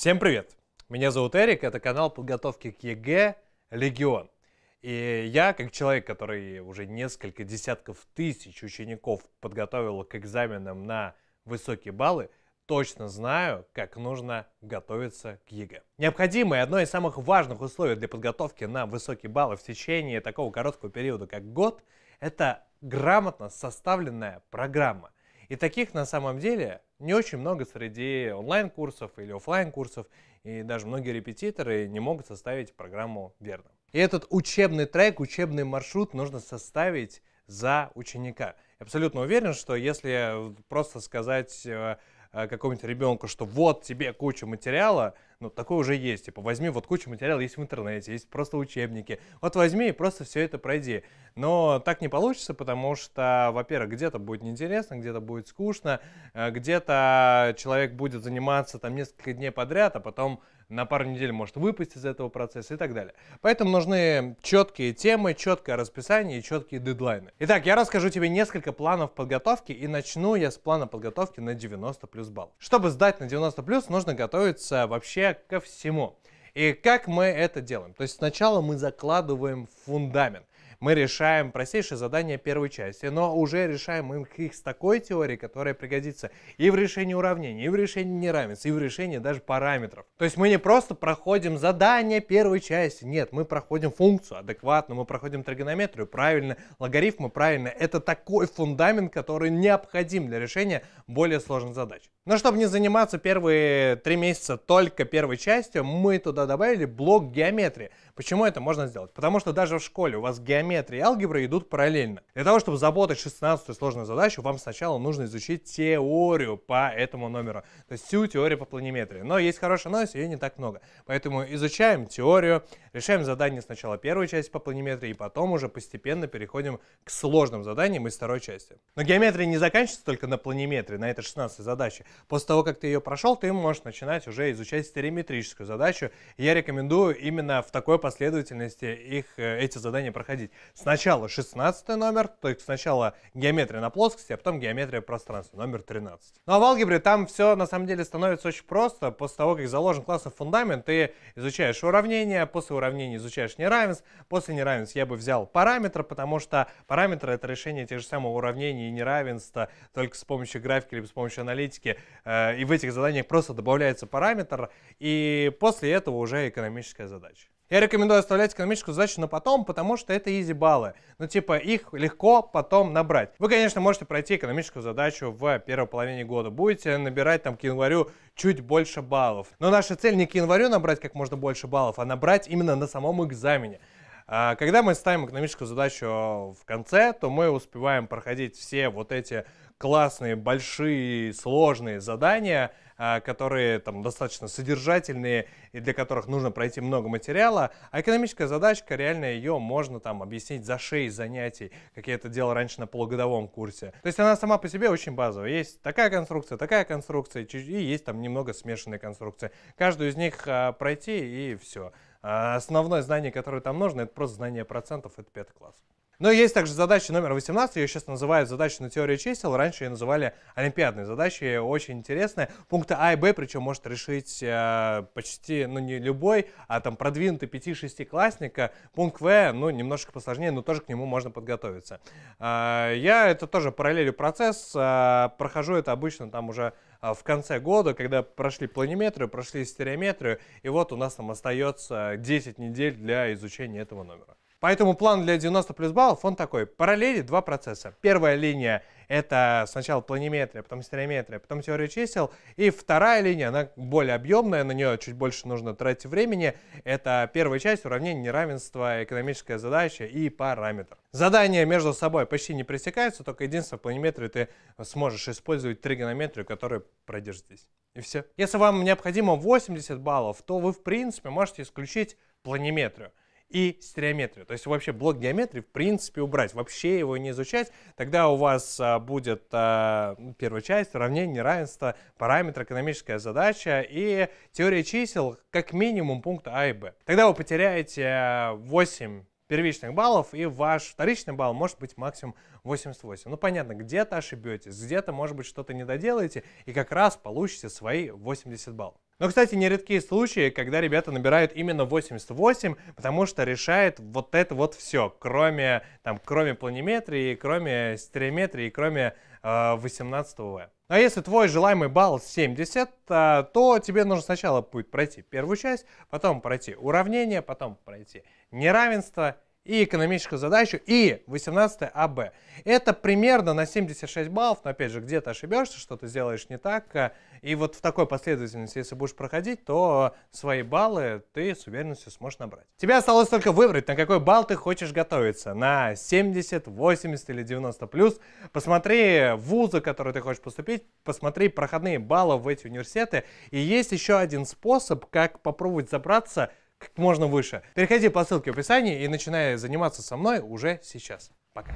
Всем привет! Меня зовут Эрик, это канал подготовки к ЕГЭ «Легион». И я, как человек, который уже несколько десятков тысяч учеников подготовил к экзаменам на высокие баллы, точно знаю, как нужно готовиться к ЕГЭ. Необходимое, одно из самых важных условий для подготовки на высокие баллы в течение такого короткого периода, как год, это грамотно составленная программа – и таких на самом деле не очень много среди онлайн-курсов или офлайн-курсов, и даже многие репетиторы не могут составить программу верно. И этот учебный трек, учебный маршрут нужно составить за ученика. Я абсолютно уверен, что если просто сказать э, э, какому-нибудь ребенку, что вот тебе куча материала, ну, такое уже есть. Типа, возьми вот кучу материала, есть в интернете, есть просто учебники. Вот возьми и просто все это пройди. Но так не получится, потому что, во-первых, где-то будет неинтересно, где-то будет скучно, э, где-то человек будет заниматься там несколько дней подряд, а потом на пару недель может выпасть из этого процесса и так далее. Поэтому нужны четкие темы, четкое расписание и четкие дедлайны. Итак, я расскажу тебе несколько планов подготовки и начну я с плана подготовки на 90 плюс балл. Чтобы сдать на 90 плюс, нужно готовиться вообще ко всему. И как мы это делаем? То есть сначала мы закладываем фундамент мы решаем простейшие задания первой части, но уже решаем их с такой теорией, которая пригодится и в решении уравнений, и в решении неравенств, и в решении даже параметров. То есть мы не просто проходим задание первой части, нет, мы проходим функцию адекватно, мы проходим тригонометрию правильно, логарифмы правильно. Это такой фундамент, который необходим для решения более сложных задач. Но чтобы не заниматься первые три месяца только первой частью, мы туда добавили блок геометрии. Почему это можно сделать? Потому что даже в школе у вас геометрия и алгебра идут параллельно. Для того, чтобы заботать 16 сложную задачу, вам сначала нужно изучить теорию по этому номеру. То есть всю теорию по планиметрии. Но есть хорошая новость, ее не так много. Поэтому изучаем теорию, решаем задание сначала первой части по планиметрии, и потом уже постепенно переходим к сложным заданиям из второй части. Но геометрия не заканчивается только на планиметрии, на этой 16 задаче. После того, как ты ее прошел, ты можешь начинать уже изучать стереометрическую задачу. Я рекомендую именно в такой последовательности последовательности их, э, эти задания проходить. Сначала 16 номер, то есть сначала геометрия на плоскости, а потом геометрия пространства, номер 13. Ну а в алгебре там все на самом деле становится очень просто. После того, как заложен классный фундамент, ты изучаешь уравнения, после уравнения изучаешь неравенств, после неравенств я бы взял параметр, потому что параметр это решение тех же самых уравнений и неравенства только с помощью графики либо с помощью аналитики. Э, и в этих заданиях просто добавляется параметр, и после этого уже экономическая задача. Я рекомендую оставлять экономическую задачу на потом, потому что это изи баллы. Ну, типа, их легко потом набрать. Вы, конечно, можете пройти экономическую задачу в первой половине года. Будете набирать там к январю чуть больше баллов. Но наша цель не к январю набрать как можно больше баллов, а набрать именно на самом экзамене. А, когда мы ставим экономическую задачу э, в конце, то мы успеваем проходить все вот эти классные, большие, сложные задания, а, которые там достаточно содержательные и для которых нужно пройти много материала, а экономическая задачка, реально ее можно там объяснить за 6 занятий, как я это делал раньше на полугодовом курсе. То есть она сама по себе очень базовая. Есть такая конструкция, такая конструкция, и есть там немного смешанные конструкции. Каждую из них а, пройти и все. А основное знание, которое там нужно, это просто знание процентов, это пятый класс. Но есть также задача номер 18, ее сейчас называют задачей на теорию чисел, раньше ее называли олимпиадной задачей, очень интересная. Пункты А и Б, причем может решить э, почти, ну не любой, а там продвинутый 5-6 классника. Пункт В, ну немножко посложнее, но тоже к нему можно подготовиться. Э, я это тоже параллелю процесс, э, прохожу это обычно там уже э, в конце года, когда прошли планиметрию, прошли стереометрию, и вот у нас там остается 10 недель для изучения этого номера. Поэтому план для 90 плюс баллов, он такой. Параллели два процесса. Первая линия — это сначала планиметрия, потом стереометрия, потом теория чисел. И вторая линия, она более объемная, на нее чуть больше нужно тратить времени. Это первая часть уравнение неравенства, экономическая задача и параметр. Задания между собой почти не пресекаются, только единственное, в планиметрии ты сможешь использовать тригонометрию, которую пройдешь здесь. И все. Если вам необходимо 80 баллов, то вы, в принципе, можете исключить планиметрию и стереометрию. То есть вообще блок геометрии в принципе убрать, вообще его не изучать. Тогда у вас а, будет а, первая часть, уравнение, неравенство, параметр, экономическая задача и теория чисел как минимум пункта А и Б. Тогда вы потеряете 8 а, первичных баллов, и ваш вторичный балл может быть максимум 88. Ну, понятно, где-то ошибетесь, где-то, может быть, что-то не доделаете, и как раз получите свои 80 баллов. Но, кстати, нередкие случаи, когда ребята набирают именно 88, потому что решает вот это вот все, кроме, там, кроме планиметрии, кроме стереометрии, кроме э, 18 го А если твой желаемый балл 70, э, то тебе нужно сначала будет пройти первую часть, потом пройти уравнение, потом пройти неравенство и экономическую задачу, и 18 АБ. Это примерно на 76 баллов, но опять же, где-то ошибешься, что-то сделаешь не так, э, и вот в такой последовательности, если будешь проходить, то свои баллы ты с уверенностью сможешь набрать. Тебе осталось только выбрать, на какой балл ты хочешь готовиться, на 70, 80 или 90+. плюс. Посмотри вузы, в которые ты хочешь поступить, посмотри проходные баллы в эти университеты, и есть еще один способ, как попробовать забраться как можно выше. Переходи по ссылке в описании и начинай заниматься со мной уже сейчас. Пока.